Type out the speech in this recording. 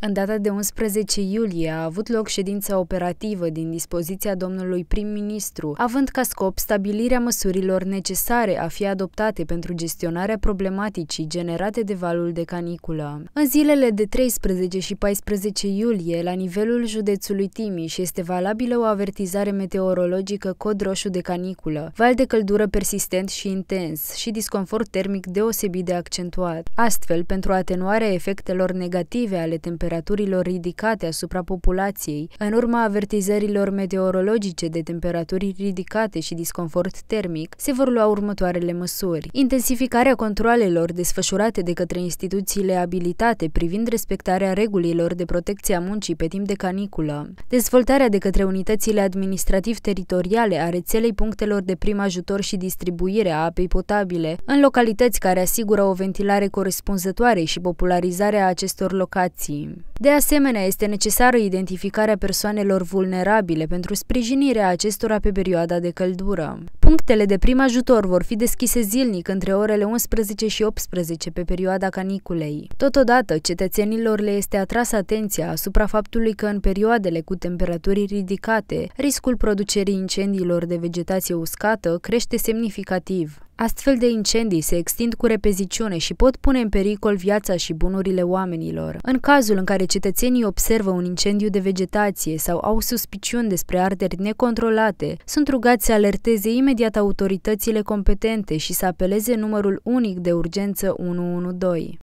În data de 11 iulie a avut loc ședința operativă din dispoziția domnului prim-ministru, având ca scop stabilirea măsurilor necesare a fi adoptate pentru gestionarea problematicii generate de valul de caniculă. În zilele de 13 și 14 iulie, la nivelul județului Timiș, este valabilă o avertizare meteorologică cod roșu de caniculă, val de căldură persistent și intens și disconfort termic deosebit de accentuat. Astfel, pentru atenuarea efectelor negative ale temperaturii, temperaturilor ridicate asupra populației, în urma avertizărilor meteorologice de temperaturi ridicate și disconfort termic, se vor lua următoarele măsuri. Intensificarea controalelor desfășurate de către instituțiile abilitate privind respectarea regulilor de protecție a muncii pe timp de caniculă, dezvoltarea de către unitățile administrativ-teritoriale a rețelei punctelor de prim ajutor și distribuire a apei potabile în localități care asigură o ventilare corespunzătoare și popularizarea acestor locații. De asemenea, este necesară identificarea persoanelor vulnerabile pentru sprijinirea acestora pe perioada de căldură. Punctele de prim ajutor vor fi deschise zilnic între orele 11 și 18 pe perioada caniculei. Totodată, cetățenilor le este atrasă atenția asupra faptului că în perioadele cu temperaturi ridicate, riscul producerii incendiilor de vegetație uscată crește semnificativ. Astfel de incendii se extind cu repeziciune și pot pune în pericol viața și bunurile oamenilor. În cazul în care cetățenii observă un incendiu de vegetație sau au suspiciuni despre arderi necontrolate, sunt rugați să alerteze imediat imediat autoritățile competente și să apeleze numărul unic de urgență 112.